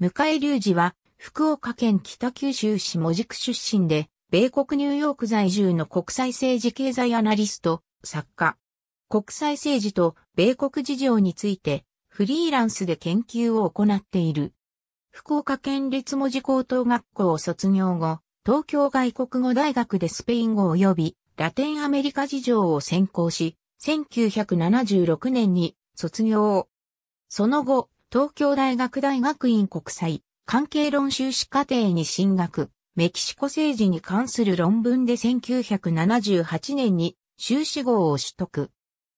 向井隆二は、福岡県北九州市門字区出身で、米国ニューヨーク在住の国際政治経済アナリスト、作家。国際政治と米国事情について、フリーランスで研究を行っている。福岡県立門司高等学校を卒業後、東京外国語大学でスペイン語及びラテンアメリカ事情を専攻し、1976年に卒業。その後、東京大学大学院国際関係論修士課程に進学、メキシコ政治に関する論文で1978年に修士号を取得。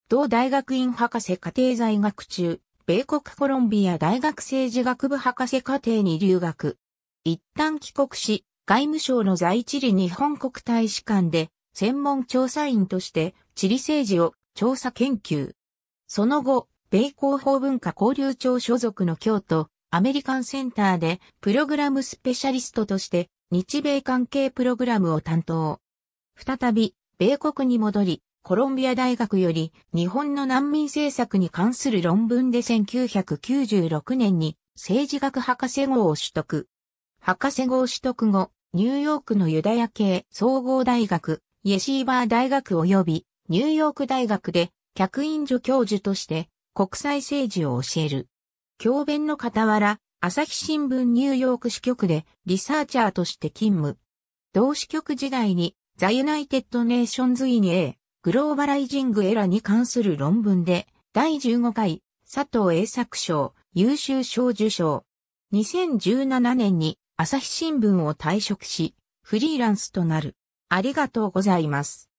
同大学院博士課程在学中、米国コロンビア大学政治学部博士課程に留学。一旦帰国し、外務省の在地理日本国大使館で専門調査員として地理政治を調査研究。その後、米広報文化交流庁所属の京都、アメリカンセンターで、プログラムスペシャリストとして、日米関係プログラムを担当。再び、米国に戻り、コロンビア大学より日本の難民政策に関する論文で1996年に政治学博士号を取得。博士号取得後、ニューヨークのユダヤ系総合大学、イェシーバー大学及びニューヨーク大学で客員助教授として国際政治を教える。教鞭の傍ら、朝日新聞ニューヨーク支局でリサーチャーとして勤務。同支局時代にザ・ユナイテッド・ネーションズ・イン・エー、グローバライジング・エラに関する論文で、第15回佐藤栄作賞優秀賞受賞。2017年に朝日新聞を退職し、フリーランスとなる。ありがとうございます。